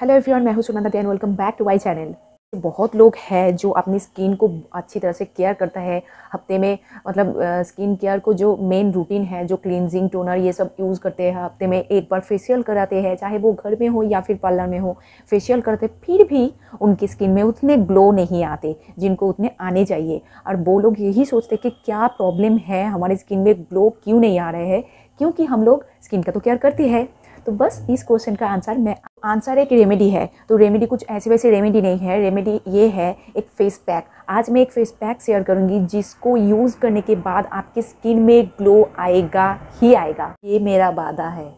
hello everyone मैं हूं Sunanda then welcome back to my channel बहुत लोग हैं जो अपनी स्किन को अच्छी तरह से केयर करता है हफ्ते में मतलब स्किन केयर को जो मेन रूटीन है जो क्लिनजिंग टोनर ये सब यूज़ करते हैं हफ्ते में एक बार फेशियल कराते हैं चाहे वो घर में हो या फिर पार्लर में हो फेशियल करते फिर भी उनकी स्किन में उतने ग्लो नहीं आते जिनको उतने आने चाहिए और वो लोग यही सोचते कि क्या प्रॉब्लम है हमारे स्किन में ग्लो क्यों नहीं आ रहे हैं क्योंकि हम लोग स्किन का तो केयर करते हैं तो बस इस क्वेश्चन का आंसर मैं आंसर एक रेमेडी है तो रेमेडी कुछ ऐसे वैसे रेमेडी नहीं है रेमेडी ये है एक फेस पैक आज मैं एक फेस पैक शेयर करूंगी जिसको यूज़ करने के बाद आपकी स्किन में ग्लो आएगा ही आएगा ये मेरा वादा है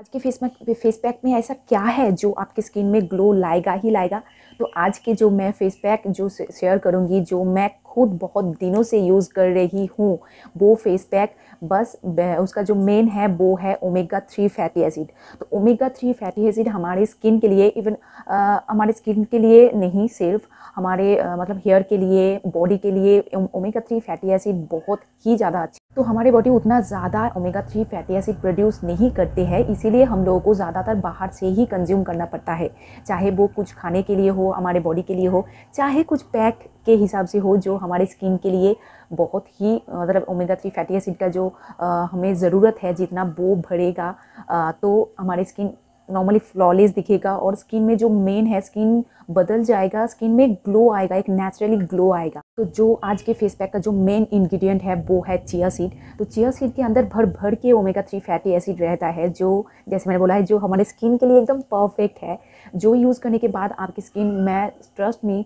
आज के फेस फेस पैक में ऐसा क्या है जो आपकी स्किन में ग्लो लाएगा ही लाएगा तो आज के जो मैं फेस पैक जो शेयर करूँगी जो मैं खुद बहुत दिनों से यूज़ कर रही हूँ वो फेस पैक बस उसका जो मेन है वो है ओमेगा थ्री फैटी एसिड तो ओमेगा थ्री फैटी एसिड हमारे स्किन के लिए इवन आ, हमारे स्किन के लिए नहीं सिर्फ हमारे आ, मतलब हेयर के लिए बॉडी के लिए ओमेगा थ्री फैटी एसिड बहुत ही ज़्यादा अच्छी तो हमारी बॉडी उतना ज़्यादा omega three fatty acid produce नहीं करते हैं इसीलिए हम लोगों को ज़्यादातर बाहर से ही कंज्यूम करना पड़ता है चाहे वो कुछ खाने के लिए हो हमारे बॉडी के लिए हो चाहे कुछ पैक के हिसाब से हो जो हमारे स्किन के लिए बहुत ही मतलब ओमेगा थ्री फैटी एसिड का जो आ, हमें ज़रूरत है जितना वो भरेगा आ, तो हमारे स्किन नॉर्मली फ्लॉलेस दिखेगा और स्किन में जो मेन है स्किन बदल जाएगा स्किन में ग्लो आएगा एक नेचुरली ग्लो आएगा तो जो आज के फेस पैक का जो मेन इंग्रेडिएंट है वो है चिया सीड तो चिया सीड के अंदर भर भर के ओमेगा थ्री फैटी एसिड रहता है जो जैसे मैंने बोला है जो हमारे स्किन के लिए एकदम परफेक्ट है जो यूज़ करने के बाद आपकी स्किन मैं ट्रस्ट में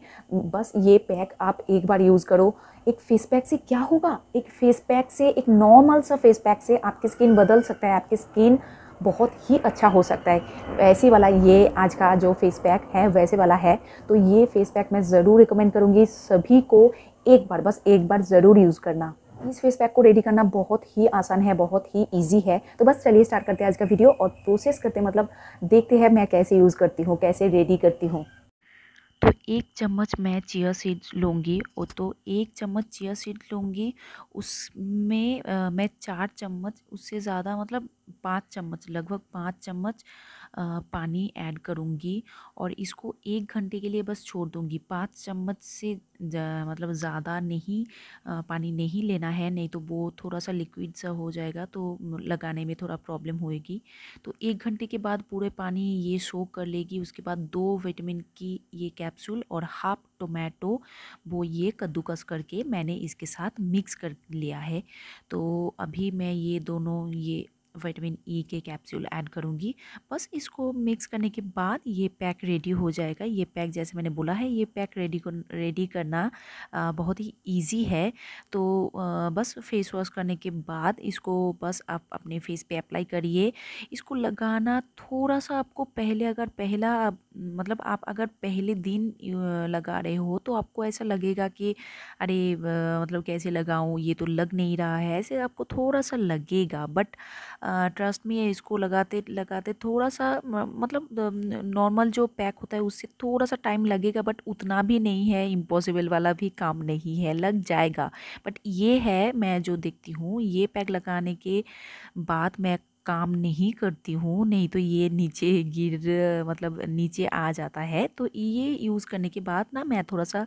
बस ये पैक आप एक बार यूज़ करो एक फेस पैक से क्या होगा एक फेस पैक से एक नॉर्मल सा फेस पैक से आपकी स्किन बदल सकता है आपकी स्किन बहुत ही अच्छा हो सकता है वैसे वाला ये आज का जो फेस पैक है वैसे वाला है तो ये फेस पैक मैं ज़रूर रिकमेंड करूँगी सभी को एक बार बस एक बार ज़रूर यूज़ करना इस फेस पैक को रेडी करना बहुत ही आसान है बहुत ही इजी है तो बस चलिए स्टार्ट करते हैं आज का वीडियो और प्रोसेस करते हैं मतलब देखते हैं मैं कैसे यूज़ करती हूँ कैसे रेडी करती हूँ तो एक चम्मच मैं चिया सीड्स लूँगी और तो एक चम्मच चिया सीड लूँगी उसमें मैं चार चम्मच उससे ज़्यादा मतलब पाँच चम्मच लगभग पाँच चम्मच पानी ऐड करूँगी और इसको एक घंटे के लिए बस छोड़ दूँगी पाँच चम्मच से जा, मतलब ज़्यादा नहीं पानी नहीं लेना है नहीं तो वो थोड़ा सा लिक्विड सा हो जाएगा तो लगाने में थोड़ा प्रॉब्लम होएगी तो एक घंटे के बाद पूरे पानी ये शो कर लेगी उसके बाद दो विटामिन की ये कैप्सूल और हाफ टोमेटो वो ये कद्दूकस करके मैंने इसके साथ मिक्स कर लिया है तो अभी मैं ये दोनों ये विटामिन ई e के कैप्सूल ऐड करूँगी बस इसको मिक्स करने के बाद ये पैक रेडी हो जाएगा ये पैक जैसे मैंने बोला है ये पैक रेडी रेडी करना बहुत ही ईजी है तो बस फेस वॉश करने के बाद इसको बस आप अपने फेस पे अप्लाई करिए इसको लगाना थोड़ा सा आपको पहले अगर पहला मतलब आप अगर पहले दिन लगा रहे हो तो आपको ऐसा लगेगा कि अरे मतलब कैसे लगाऊँ ये तो लग नहीं रहा है ऐसे आपको थोड़ा सा लगेगा बट ट्रस्ट में इसको लगाते लगाते थोड़ा सा मतलब नॉर्मल जो पैक होता है उससे थोड़ा सा टाइम लगेगा बट उतना भी नहीं है इम्पॉसिबल वाला भी काम नहीं है लग जाएगा बट ये है मैं जो देखती हूँ ये पैक लगाने के बाद मैं काम नहीं करती हूँ नहीं तो ये नीचे गिर मतलब नीचे आ जाता है तो ये यूज़ करने के बाद ना मैं थोड़ा सा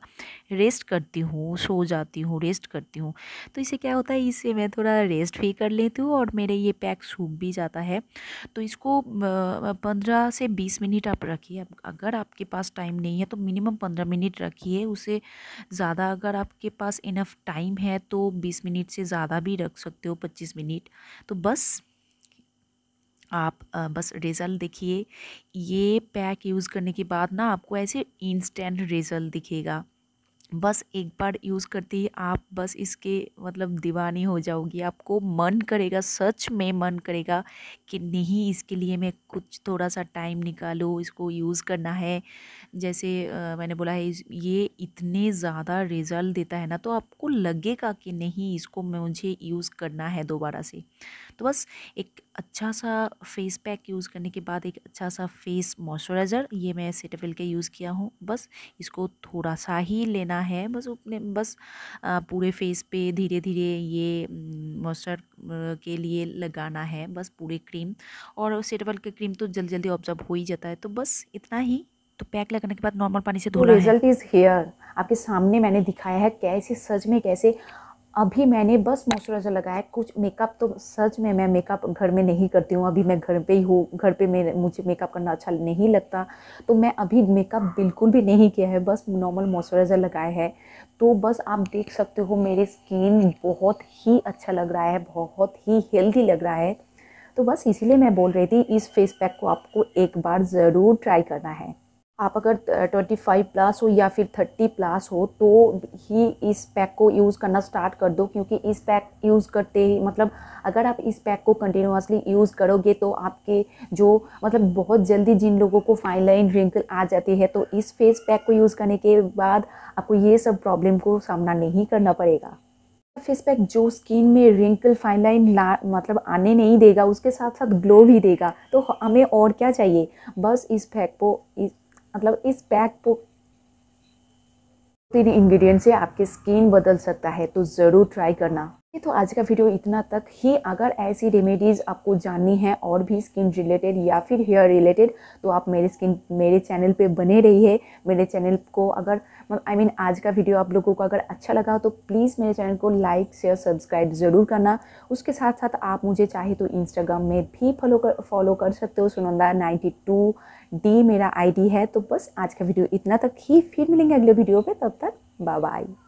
रेस्ट करती हूँ सो जाती हूँ रेस्ट करती हूँ तो इसे क्या होता है इसे मैं थोड़ा रेस्ट भी कर लेती हूँ और मेरे ये पैक सूख भी जाता है तो इसको पंद्रह से बीस मिनट आप रखिए अगर आपके पास टाइम नहीं है तो मिनिमम पंद्रह मिनट रखिए उसे ज़्यादा अगर आपके पास इनफ टाइम है तो बीस मिनट से ज़्यादा भी रख सकते हो पच्चीस मिनट तो बस आप बस रिज़ल्ट देखिए ये पैक यूज़ करने के बाद ना आपको ऐसे इंस्टेंट रिज़ल्ट दिखेगा बस एक बार यूज़ करते ही आप बस इसके मतलब दीवानी हो जाओगी आपको मन करेगा सच में मन करेगा कि नहीं इसके लिए मैं कुछ थोड़ा सा टाइम निकालो इसको यूज़ करना है जैसे आ, मैंने बोला है ये इतने ज़्यादा रिज़ल्ट देता है ना तो आपको लगेगा कि नहीं इसको मुझे यूज़ करना है दोबारा से तो बस एक अच्छा सा फेस पैक यूज़ करने के बाद एक अच्छा सा फेस मॉइस्चराइज़र ये मैं सेटाफिल के यूज़ किया हूँ बस इसको थोड़ा सा ही लेना है बस अपने बस पूरे फेस पे धीरे धीरे ये मॉइस्चर के लिए लगाना है बस पूरे क्रीम और सेटाफिल का क्रीम तो जल्दी जल्दी ऑब्जर्व हो ही जाता है तो बस इतना ही तो पैक लगाने के बाद नॉर्मल पानी से धो रिजल्ट इज़ हेयर आपके सामने मैंने दिखाया है कैसे सच में कैसे अभी मैंने बस मॉइस्चराइज़र लगाया कुछ मेकअप तो सच में मैं मेकअप घर में नहीं करती हूँ अभी मैं घर पे ही हूँ घर पे मेरे मुझे मेकअप करना अच्छा नहीं लगता तो मैं अभी मेकअप बिल्कुल भी नहीं किया है बस नॉर्मल मॉइस्चराइज़र लगाया है तो बस आप देख सकते हो मेरे स्किन बहुत ही अच्छा लग रहा है बहुत ही हेल्दी लग रहा है तो बस इसीलिए मैं बोल रही थी इस फेस पैक को आपको एक बार ज़रूर ट्राई करना है आप अगर ट्वेंटी फाइव प्लस हो या फिर थर्टी प्लस हो तो ही इस पैक को यूज़ करना स्टार्ट कर दो क्योंकि इस पैक यूज़ करते ही मतलब अगर आप इस पैक को कंटिन्यूसली यूज़ करोगे तो आपके जो मतलब बहुत जल्दी जिन लोगों को फाइन लाइन रिंकल आ जाती है तो इस फेस पैक को यूज़ करने के बाद आपको ये सब प्रॉब्लम को सामना नहीं करना पड़ेगा फेस पैक जो स्किन में रिंकल फाइन लाइन ला मतलब आने नहीं देगा उसके साथ साथ ग्लो भी देगा तो हमें और क्या चाहिए बस इस पैक को इस मतलब इस पैक को तीन इंग्रेडिएंट से आपकी स्किन बदल सकता है तो ज़रूर ट्राई करना तो आज का वीडियो इतना तक ही अगर ऐसी रेमेडीज़ आपको जाननी है और भी स्किन रिलेटेड या फिर हेयर रिलेटेड तो आप मेरे स्किन मेरे चैनल पे बने रहिए मेरे चैनल को अगर आई I मीन mean, आज का वीडियो आप लोगों को अगर अच्छा लगा तो प्लीज़ मेरे चैनल को लाइक शेयर सब्सक्राइब ज़रूर करना उसके साथ साथ आप मुझे चाहे तो इंस्टाग्राम में भी फॉलो कर फॉलो कर सकते हो सुनंदा नाइन्टी टू डी मेरा आई है तो बस आज का वीडियो इतना तक ही फिर मिलेंगे अगले वीडियो पर तब तक बाय बाय